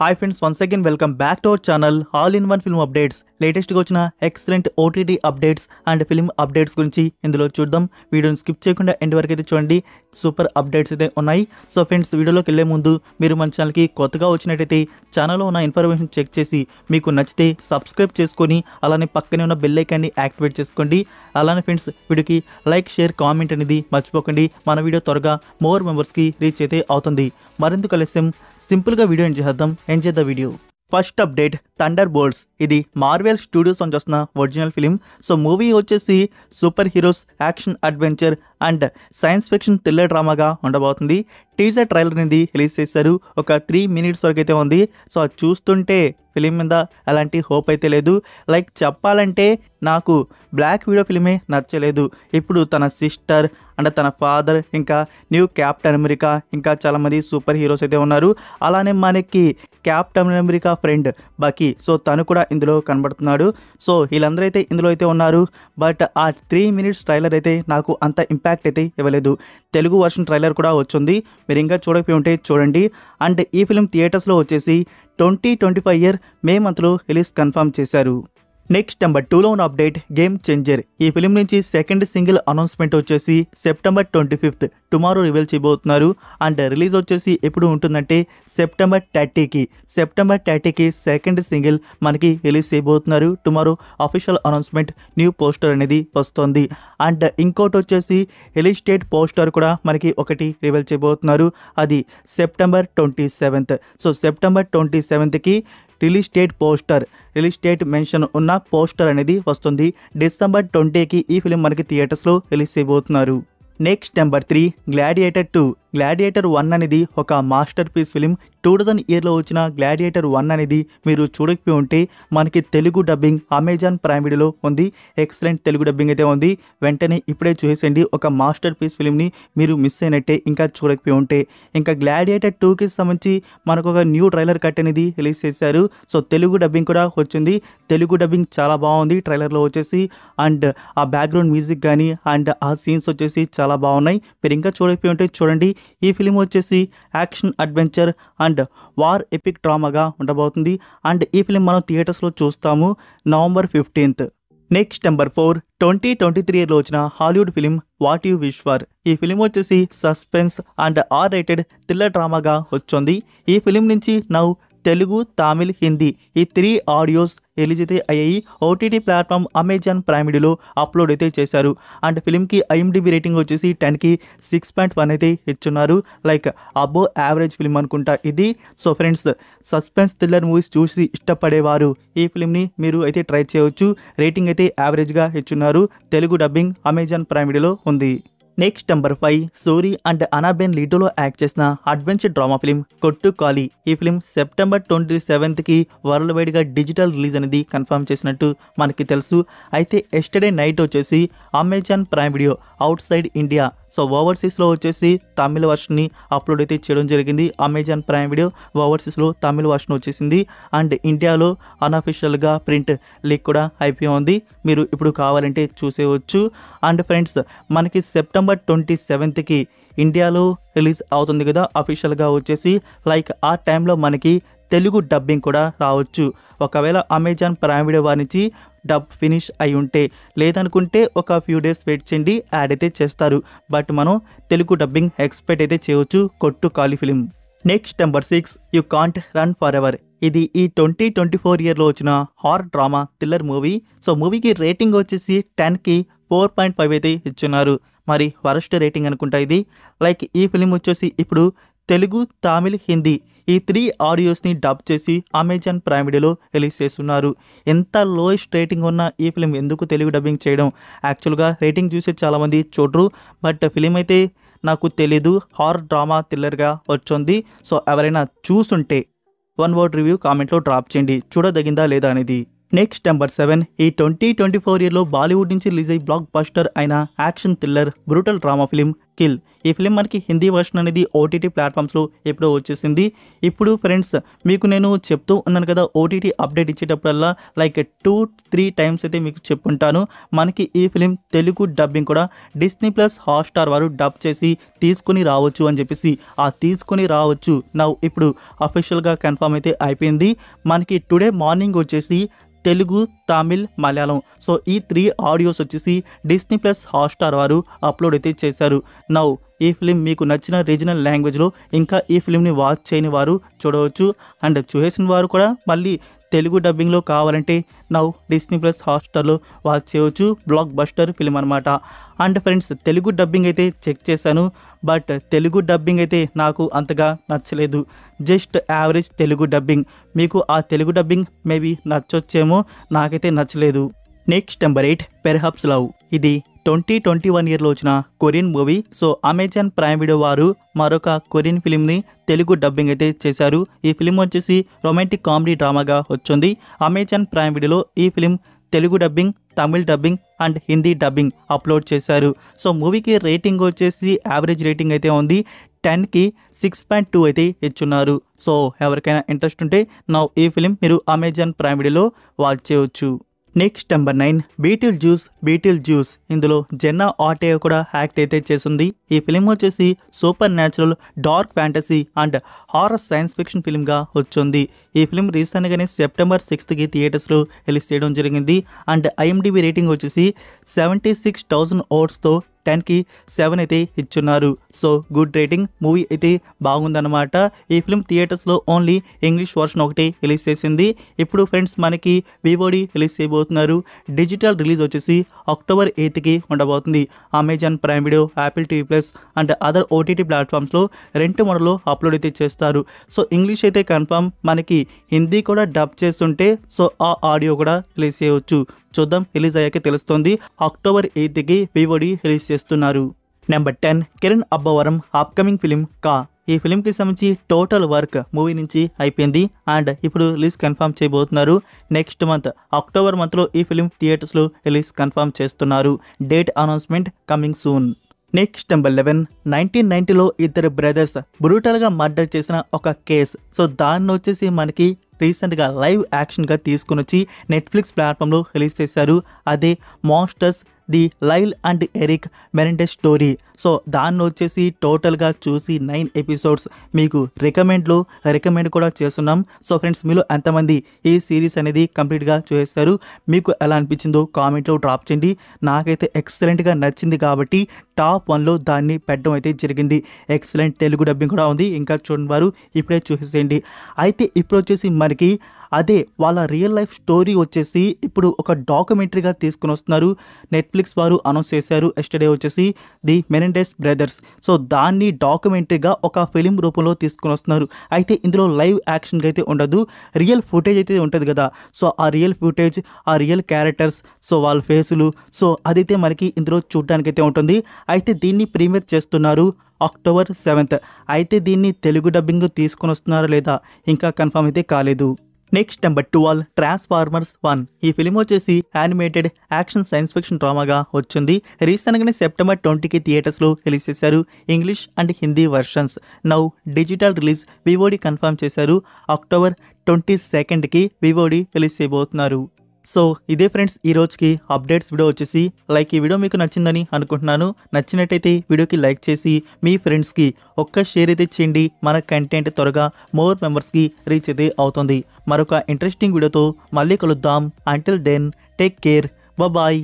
hi friends once again welcome back to our channel all in one film updates లేటెస్ట్గా వచ్చిన excellent OTT updates and film updates గురించి ఇందులో చూద్దాం వీడియోని skip చేయకుండా ఎండ్ వరకు అయితే చూడండి సూపర్ అప్డేట్స్ అయితే ఉన్నాయి సో ఫ్రెండ్స్ వీడియోలోకి వెళ్ళే ముందు మీరు మన ఛానల్కి కొత్తగా వచ్చినట్టయితే ఛానల్లో ఉన్న ఇన్ఫర్మేషన్ చెక్ చేసి మీకు నచ్చితే సబ్స్క్రైబ్ చేసుకొని అలానే పక్కనే ఉన్న బెల్ ఐకాన్ని యాక్టివేట్ చేసుకోండి అలానే ఫ్రెండ్స్ వీడికి లైక్ షేర్ కామెంట్ అనేది మర్చిపోకండి మన వీడియో త్వరగా మోర్ మెంబర్స్కి రీచ్ అయితే అవుతుంది మరెందుకు ఆలస్యం సింపుల్గా వీడియో ఎండ్ చేద్దాం ఎంజాయ్ చేద్దాం video first update thunderbolts ఇది మార్వెల్ స్టూడియోస్ నుంచి వస్తున్న ఒరిజినల్ ఫిలిం సో మూవీ వచ్చేసి super heroes action adventure and science fiction thriller డ్రామాగా ఉండబోతుంది టీజర్ ట్రైలర్ అనేది రిలీజ్ చేశారు ఒక త్రీ మినిట్స్ వరకు అయితే ఉంది సో అది చూస్తుంటే ఫిలిం మీద అలాంటి హోప్ అయితే లేదు లైక్ చెప్పాలంటే నాకు బ్లాక్ వీడియో ఫిలిమే నచ్చలేదు ఇప్పుడు తన సిస్టర్ అంటే తన ఫాదర్ ఇంకా న్యూ క్యాప్టెన్ అమెరికా ఇంకా చాలామంది సూపర్ హీరోస్ అయితే ఉన్నారు అలానే మనకి Captain America friend Bucky so తను కూడా ఇందులో కనబడుతున్నాడు సో వీళ్ళందరూ అయితే ఇందులో అయితే ఉన్నారు బట్ ఆ త్రీ మినిట్స్ ట్రైలర్ అయితే నాకు అంత ఇంపాక్ట్ అయితే ఇవ్వలేదు తెలుగు వర్షన్ ట్రైలర్ కూడా వచ్చింది మీరు ఇంకా చూడకపోయి ఉంటే చూడండి అండ్ ఈ ఫిలిం థియేటర్స్లో వచ్చేసి twenty twenty five year May మంత్లో రిలీజ్ కన్ఫర్మ్ చేశారు నెక్స్ట్ నెంబర్ టూలో ఉన్న అప్డేట్ గేమ్ చేంజర్ ఈ ఫిలిం నుంచి సెకండ్ సింగిల్ అనౌన్స్మెంట్ వచ్చేసి September twenty fifth tomorrow reveal చేయబోతున్నారు అండ్ రిలీజ్ వచ్చేసి ఎప్పుడు ఉంటుందంటే సెప్టెంబర్ థర్టీకి సెప్టెంబర్ థర్టీకి సెకండ్ సింగిల్ మనకి రిలీజ్ చేయబోతున్నారు tomorrow official announcement new poster అనేది వస్తుంది అండ్ ఇంకోటి వచ్చేసి ఎలిస్టేట్ పోస్టర్ కూడా మనకి ఒకటి రివీల్ చేయబోతున్నారు అది September twenty seventh so September twenty సెవెంత్కి real estate poster real estate mention ఉన్న పోస్టర్ అనేది వస్తుంది డిసెంబర్ ట్వంటీకి ఈ ఫిలిం మనకి థియేటర్స్లో రిలీజ్ చేయబోతున్నారు next number three Gladiator two Gladiator one అనేది ఒక masterpiece film two thousand ఇయర్లో వచ్చిన గ్లాడియేటర్ వన్ అనేది మీరు చూడకపోయి ఉంటే మనకి తెలుగు డబ్బింగ్ అమెజాన్ ప్రైమ్ వీడియోలో ఉంది ఎక్సలెంట్ తెలుగు డబ్బింగ్ అయితే ఉంది వెంటనే ఇప్పుడే చూసేయండి ఒక మాస్టర్ పీస్ ఫిలింని మీరు మిస్ అయినట్టే ఇంకా చూడకపోయి ఉంటే ఇంకా గ్లాడియేటర్ టూకి సంబంధించి మనకు ఒక న్యూ ట్రైలర్ కట్ అనేది రిలీజ్ చేశారు సో తెలుగు డబ్బింగ్ కూడా వచ్చింది తెలుగు డబ్బింగ్ చాలా బాగుంది ట్రైలర్లో వచ్చేసి అండ్ ఆ బ్యాక్గ్రౌండ్ మ్యూజిక్ కానీ అండ్ ఆ సీన్స్ వచ్చేసి చాలా బాగున్నాయి మీరు ఇంకా చూడకపోయి ఉంటే చూడండి ఈ ఫిలిం వచ్చేసి action adventure and war epic డ్రామాగా ఉండబోతుంది అండ్ ఈ ఫిలిం మనం థియేటర్స్లో చూస్తాము November fifteenth next number four twenty twenty three రోజున Hollywood film What You Wish For ఈ ఫిలిం వచ్చేసి suspense and R rated thriller డ్రామాగా వచ్చింది ఈ ఫిలిం నుంచి నవ్వు తెలుగు తమిళ్ హిందీ ఈ త్రీ ఆడియోస్ రిలీజ్ అయితే అయ్యాయి ఓటీటీ ప్లాట్ఫామ్ అమెజాన్ ప్రైమిడిలో అప్లోడ్ అయితే చేశారు అండ్ ఫిల్మ్కి ఐఎండిబి రేటింగ్ వచ్చేసి టెన్కి సిక్స్ పాయింట్ వన్ అయితే ఇచ్చున్నారు లైక్ అబో యావరేజ్ ఫిల్మ్ అనుకుంటా ఇది so friends suspense thriller movies చూసి ఇష్టపడేవారు ఈ ఫిల్మ్ని మీరు అయితే ట్రై చేయవచ్చు రేటింగ్ అయితే యావరేజ్గా ఇచ్చున్నారు తెలుగు డబ్బింగ్ అమెజాన్ ప్రైమిడిలో ఉంది next number five Soori and Anna Ben లీటోలో యాక్ట్ చేసిన adventure drama film Kottukkaali ఈ ఫిలిం సెప్టెంబర్ ట్వంటీ కి వరల్డ్ వైడ్గా డిజిటల్ రిలీజ్ అనేది కన్ఫర్మ్ చేసినట్టు మనకి తెలుసు అయితే ఎస్టర్డే నైట్ వచ్చేసి Amazon Prime Video outside India so ఓవర్సీస్లో వచ్చేసి తమిళ వర్షన్ని అప్లోడ్ అయితే చేయడం జరిగింది అమెజాన్ ప్రైమ్ వీడియో ఓవర్సీస్లో తమిళ వర్షన్ వచ్చేసింది అండ్ ఇండియాలో అన్అఫీషియల్గా ప్రింట్ లీక్ కూడా అయిపోయి ఉంది మీరు ఇప్పుడు కావాలంటే చూసేవచ్చు అండ్ ఫ్రెండ్స్ మనకి సెప్టెంబర్ ట్వంటీ సెవెంత్కి ఇండియాలో రిలీజ్ అవుతుంది కదా అఫీషియల్గా వచ్చేసి లైక్ ఆ టైంలో మనకి తెలుగు డబ్బింగ్ కూడా రావచ్చు ఒకవేళ అమెజాన్ ప్రైమ్ వీడియో నుంచి డబ్ ఫినిష్ అయి ఉంటే లేదనుకుంటే ఒక ఫ్యూ డేస్ వెయిట్ చేయండి యాడ్ అయితే చేస్తారు బట్ మనం తెలుగు డబ్బింగ్ ఎక్స్పెక్ట్ అయితే చేయవచ్చు Kottukkaali film next number six you can't run forever ఇది ఈ ట్వంటీ ట్వంటీ ఫోర్ ఇయర్లో వచ్చిన horror drama thriller movie so మూవీకి రేటింగ్ వచ్చేసి టెన్కి ఫోర్ పాయింట్ ఫైవ్ అయితే ఇచ్చున్నారు మరి వరస్ట్ రేటింగ్ అనుకుంటా ఇది లైక్ ఈ ఫిలిం వచ్చేసి ఇప్పుడు తెలుగు తమిళ్ హిందీ ఈ త్రీ ఆడియోస్ని డబ్ చేసి అమెజాన్ ప్రైమ్ వీడియోలో రిలీజ్ చేస్తున్నారు ఎంత లోయెస్ట్ రేటింగ్ ఉన్న ఈ ఫిలిం ఎందుకు తెలుగు డబ్బింగ్ చేయడం యాక్చువల్గా రేటింగ్ చూసే చాలామంది చూడరు బట్ ఫిలిం అయితే నాకు తెలీదు హార్ డ్రామా థ్రిల్లర్గా వచ్చింది సో ఎవరైనా చూసుంటే వన్ వర్డ్ రివ్యూ కామెంట్లో డ్రాప్ చేయండి చూడదగిందా లేదా అనేది నెక్స్ట్ నెంబర్ సెవెన్ ఈ ట్వంటీ ట్వంటీ ఫోర్ ఇయర్లో బాలీవుడ్ నుంచి రిలీజ్ అయ్యి బ్లాక్ బస్టర్ అయిన action thriller brutal drama film Kill ఈ ఫిలిం మనకి హిందీ వర్షన్ అనేది ఓటీటీ ప్లాట్ఫామ్స్లో ఎప్పుడో వచ్చేసింది ఇప్పుడు ఫ్రెండ్స్ మీకు నేను చెప్తూ ఉన్నాను కదా ఓటీటీ అప్డేట్ ఇచ్చేటప్పుడల్లా లైక్ టూ త్రీ టైమ్స్ అయితే మీకు చెప్పుంటాను మనకి ఈ ఫిలిం తెలుగు డబ్బింగ్ కూడా డిస్నీ ప్లస్ హాట్స్టార్ వారు డబ్ చేసి తీసుకుని రావచ్చు అని చెప్పేసి ఆ తీసుకుని రావచ్చు నా ఇప్పుడు అఫీషియల్గా కన్ఫామ్ అయితే అయిపోయింది మనకి టుడే మార్నింగ్ వచ్చేసి తెలుగు తమిళ్ మలయాళం సో ఈ త్రీ ఆడియోస్ వచ్చేసి డిస్నీ ప్లస్ హాట్స్టార్ వారు అప్లోడ్ అయితే చేశారు నౌ ఈ ఫిలిం మీకు నచ్చిన రీజనల్ లాంగ్వేజ్లో ఇంకా ఈ ఫిలింని వాచ్ చేయని వారు చూడవచ్చు అండ్ చూసేసిన వారు కూడా మళ్ళీ తెలుగు డబ్బింగ్లో కావాలంటే నౌ డిస్నీ ప్లస్ హాట్స్టార్లో వాచ్ చేయవచ్చు బ్లాక్ బస్టర్ ఫిలిం అనమాట అండ్ ఫ్రెండ్స్ తెలుగు డబ్బింగ్ అయితే చెక్ చేశాను బట్ తెలుగు డబ్బింగ్ అయితే నాకు అంతగా నచ్చలేదు జస్ట్ యావరేజ్ తెలుగు డబ్బింగ్ మీకు ఆ తెలుగు డబ్బింగ్ మేబీ నచ్చొచ్చేమో నాకైతే నచ్చలేదు next number eight perhaps love ఇది ట్వంటీ ట్వంటీ వన్ ఇయర్లో వచ్చిన Korean movie so Amazon Prime Video వారు మరొక కొరియన్ ఫిలింని తెలుగు డబ్బింగ్ అయితే చేశారు ఈ ఫిలిం వచ్చేసి రొమాంటిక్ కామెడీ డ్రామాగా వచ్చింది అమెజాన్ ప్రైమ్ వీడియోలో ఈ film Telugu dubbing Tamil dubbing and Hindi dubbing upload చేశారు సో మూవీకి రేటింగ్ వచ్చేసి యావరేజ్ రేటింగ్ అయితే ఉంది టెన్కి సిక్స్ పాయింట్ టూ అయితే ఇచ్చున్నారు సో ఎవరికైనా ఇంట్రెస్ట్ ఉంటే నా ఈ ఫిలిం మీరు అమెజాన్ ప్రైమ్ వీడియోలో వాచ్ చేయవచ్చు next number nine Beetlejuice Beetlejuice ఇందులో జెన్నా ఆటే కూడా యాక్ట్ అయితే చేసింది ఈ ఫిలిం వచ్చేసి supernatural dark fantasy and horror science fiction ఫిలింగా వచ్చింది ఈ ఫిలిం రీసెంట్గానే సెప్టెంబర్ సిక్స్త్కి థియేటర్స్లో రిలీజ్ చేయడం జరిగింది అండ్ ఐఎండిబి రేటింగ్ వచ్చేసి సెవెంటీ సిక్స్ థౌజండ్ ఓట్స్తో టెన్కి సెవెన్ అయితే ఇచ్చున్నారు సో గుడ్ రేటింగ్ మూవీ అయితే బాగుందన్నమాట ఈ ఫిల్మ్ థియేటర్స్లో ఓన్లీ ఇంగ్లీష్ వర్షన్ ఒకటి రిలీజ్ చేసింది ఇప్పుడు ఫ్రెండ్స్ మనకి వివోడి రిలీజ్ చేయబోతున్నారు డిజిటల్ రిలీజ్ వచ్చేసి అక్టోబర్ ఎయిత్కి ఉండబోతుంది Amazon Prime Video Apple TV plus and other OTT ప్లాట్ఫామ్స్లో రెండు మోడల్లో అప్లోడ్ అయితే చేస్తారు సో ఇంగ్లీష్ అయితే కన్ఫామ్ మనకి హిందీ కూడా డబ్ చేస్తుంటే సో ఆ ఆడియో కూడా రిలీజ్ చేయవచ్చు చూద్దాం రిలీజ్ అయ్యాక తెలుస్తోంది అక్టోబర్ ఎయిత్కి వివోడి రిలీజ్ చేస్తున్నారు number ten Kiran Abbavaram upcoming film కా ఈ ఫిలింకి సంబంధించి టోటల్ వర్క్ మూవీ నుంచి అయిపోయింది అండ్ ఇప్పుడు రిలీజ్ కన్ఫర్మ్ చేయబోతున్నారు నెక్స్ట్ మంత్ అక్టోబర్ మంత్లో ఈ ఫిలిం థియేటర్స్లో రిలీజ్ కన్ఫర్మ్ చేస్తున్నారు date announcement coming soon next number eleven nineteen నైన్టీలో ఇద్దరు బ్రదర్స్ బ్రూటల్గా మర్డర్ చేసిన ఒక కేస్ సో దాన్ని వచ్చేసి మనకి రీసెంట్గా లైవ్ యాక్షన్గా తీసుకుని వచ్చి నెట్ఫ్లిక్స్ ప్లాట్ఫామ్లో రిలీజ్ చేశారు అదే Monsters the Lyle and Erik మెరెంటే స్టోరీ సో దాన్ని వచ్చేసి టోటల్గా చూసి నైన్ ఎపిసోడ్స్ మీకు రికమెండ్లు రికమెండ్ కూడా చేస్తున్నాం సో ఫ్రెండ్స్ మీలో ఎంతమంది ఈ సిరీస్ అనేది కంప్లీట్గా చూసేస్తారు మీకు ఎలా అనిపించిందో కామెంట్లో డ్రాప్ చేయండి నాకైతే ఎక్సలెంట్గా నచ్చింది కాబట్టి టాప్ వన్లో దాన్ని పెట్టడం అయితే జరిగింది ఎక్సలెంట్ తెలుగు డబ్బింగ్ కూడా ఉంది ఇంకా చూడండి వారు ఇప్పుడే చూసేసేయండి అయితే ఇప్పుడు వచ్చేసి మనకి అదే వాళ్ళ రియల్ లైఫ్ స్టోరీ వచ్చేసి ఇప్పుడు ఒక డాక్యుమెంటరీగా తీసుకుని వస్తున్నారు నెట్ఫ్లిక్స్ వారు అనౌన్స్ చేశారు ఎస్టర్డే వచ్చేసి the Menendez brothers so దాన్ని డాక్యుమెంటరీగా ఒక ఫిలిం రూపంలో తీసుకుని వస్తున్నారు అయితే ఇందులో లైవ్ యాక్షన్గా అయితే ఉండదు రియల్ ఫుటేజ్ అయితే ఉంటుంది కదా సో ఆ రియల్ ఫుటేజ్ ఆ రియల్ క్యారెక్టర్స్ సో వాళ్ళ ఫేసులు సో అదైతే మనకి ఇందులో చూడడానికైతే ఉంటుంది అయితే దీన్ని ప్రీమియర్ చేస్తున్నారు అక్టోబర్ సెవెంత్ అయితే దీన్ని తెలుగు డబ్బింగ్ తీసుకొని వస్తున్నారా లేదా ఇంకా కన్ఫామ్ అయితే కాలేదు next number twelve Transformers one ఈ ఫిలిం వచ్చేసి యానిమేటెడ్ యాక్షన్ సైన్స్ ఫిక్షన్ డ్రామాగా వచ్చింది రీసెంట్గానే సెప్టెంబర్ ట్వంటీకి థియేటర్స్లో రిలీజ్ చేశారు English and Hindi versions now digital release VOD confirm చేశారు అక్టోబర్ ట్వంటీ సెకండ్కి వివోడి రిలీజ్ చేయబోతున్నారు సో ఇదే ఫ్రెండ్స్ ఈ రోజుకి అప్డేట్స్ వీడియో వచ్చేసి లైక్ ఈ వీడియో మీకు నచ్చిందని అనుకుంటున్నాను నచ్చినట్టయితే వీడియోకి లైక్ చేసి మీ ఫ్రెండ్స్కి ఒక్క షేర్ అయితే చేయండి మన కంటెంట్ త్వరగా మోర్ మెంబర్స్కి రీచ్ అయితే అవుతుంది మరొక ఇంట్రెస్టింగ్ వీడియోతో మళ్ళీ కలుద్దాం until then take care bye